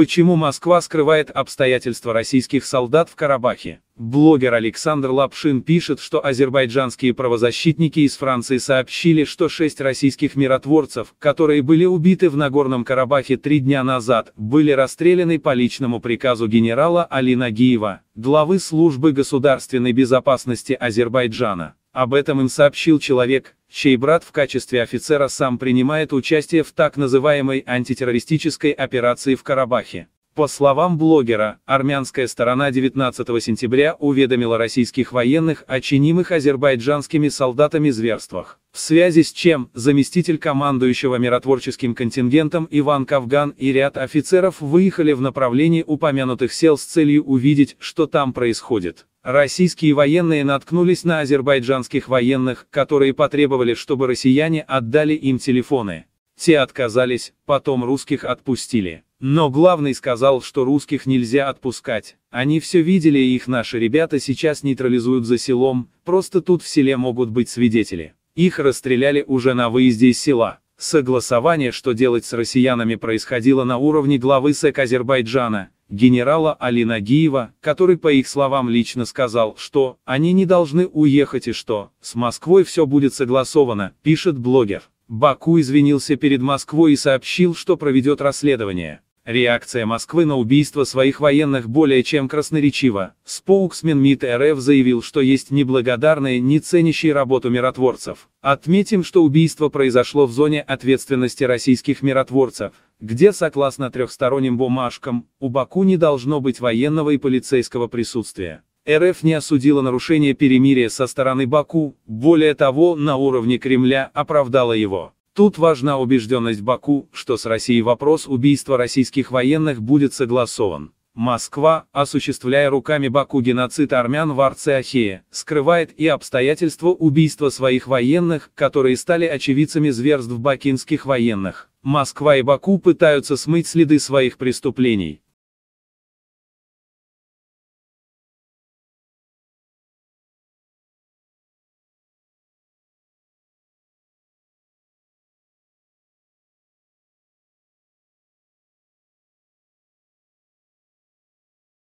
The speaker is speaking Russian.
Почему Москва скрывает обстоятельства российских солдат в Карабахе? Блогер Александр Лапшин пишет, что азербайджанские правозащитники из Франции сообщили, что шесть российских миротворцев, которые были убиты в Нагорном Карабахе три дня назад, были расстреляны по личному приказу генерала Али Нагиева, главы службы государственной безопасности Азербайджана. Об этом им сообщил человек, чей брат в качестве офицера сам принимает участие в так называемой антитеррористической операции в Карабахе. По словам блогера, армянская сторона 19 сентября уведомила российских военных о чинимых азербайджанскими солдатами зверствах. В связи с чем, заместитель командующего миротворческим контингентом Иван Кавган и ряд офицеров выехали в направлении упомянутых сел с целью увидеть, что там происходит. Российские военные наткнулись на азербайджанских военных, которые потребовали, чтобы россияне отдали им телефоны. Те отказались, потом русских отпустили. Но главный сказал, что русских нельзя отпускать. Они все видели их наши ребята сейчас нейтрализуют за селом, просто тут в селе могут быть свидетели. Их расстреляли уже на выезде из села. Согласование, что делать с россиянами происходило на уровне главы СЭК Азербайджана, генерала Алина Гиева, который по их словам лично сказал, что они не должны уехать и что с Москвой все будет согласовано, пишет блогер. Баку извинился перед Москвой и сообщил, что проведет расследование. Реакция Москвы на убийство своих военных более чем красноречива. Споуксмен МИД РФ заявил, что есть неблагодарные, не ценящие работу миротворцев. Отметим, что убийство произошло в зоне ответственности российских миротворцев, где, согласно трехсторонним бумажкам, у Баку не должно быть военного и полицейского присутствия. РФ не осудила нарушение перемирия со стороны Баку, более того, на уровне Кремля оправдала его. Тут важна убежденность Баку, что с Россией вопрос убийства российских военных будет согласован. Москва, осуществляя руками Баку геноцид армян в Арцеахее, скрывает и обстоятельства убийства своих военных, которые стали очевидцами зверств бакинских военных. Москва и Баку пытаются смыть следы своих преступлений.